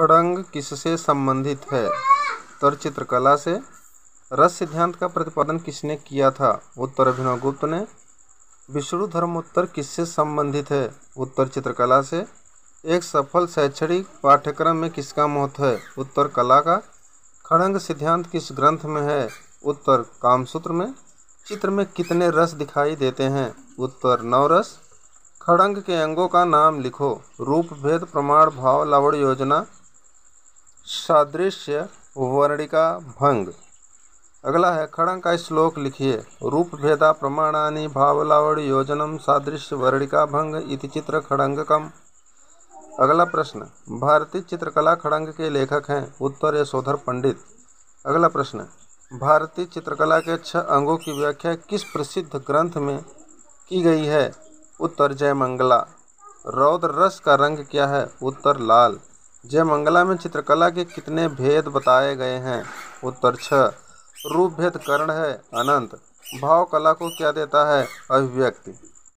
खड़ंग किससे संबंधित है उत्तर चित्रकला से रस सिद्धांत का प्रतिपादन किसने किया था उत्तर अभिनव गुप्त ने विष्णु धर्मोत्तर किससे संबंधित है उत्तर चित्रकला से एक सफल शैक्षणिक पाठ्यक्रम में किसका महत्व है उत्तर कला का खड़ंग सिद्धांत किस ग्रंथ में है उत्तर कामसूत्र में चित्र में कितने रस दिखाई देते हैं उत्तर नौ रस खड़ंग के अंगों का नाम लिखो रूप भेद प्रमाण भाव लवण योजना सादृश्य वर्णिका भंग अगला है खड़ंग का श्लोक लिखिए रूप भेदा प्रमाणानि भावलावड़ योजनम सादृश्य वर्णिका भंग इति चित्र खड़ंग कम अगला प्रश्न भारतीय चित्रकला खड़ंग के लेखक हैं उत्तर यशोधर पंडित अगला प्रश्न भारतीय चित्रकला के छह अंगों की व्याख्या किस प्रसिद्ध ग्रंथ में की गई है उत्तर जयमंगला रौद्र रस का रंग क्या है उत्तर लाल जयमंगला में चित्रकला के कितने भेद बताए गए हैं उत्तर छ रूप भेद करण है अनंत भाव कला को क्या देता है अभिव्यक्ति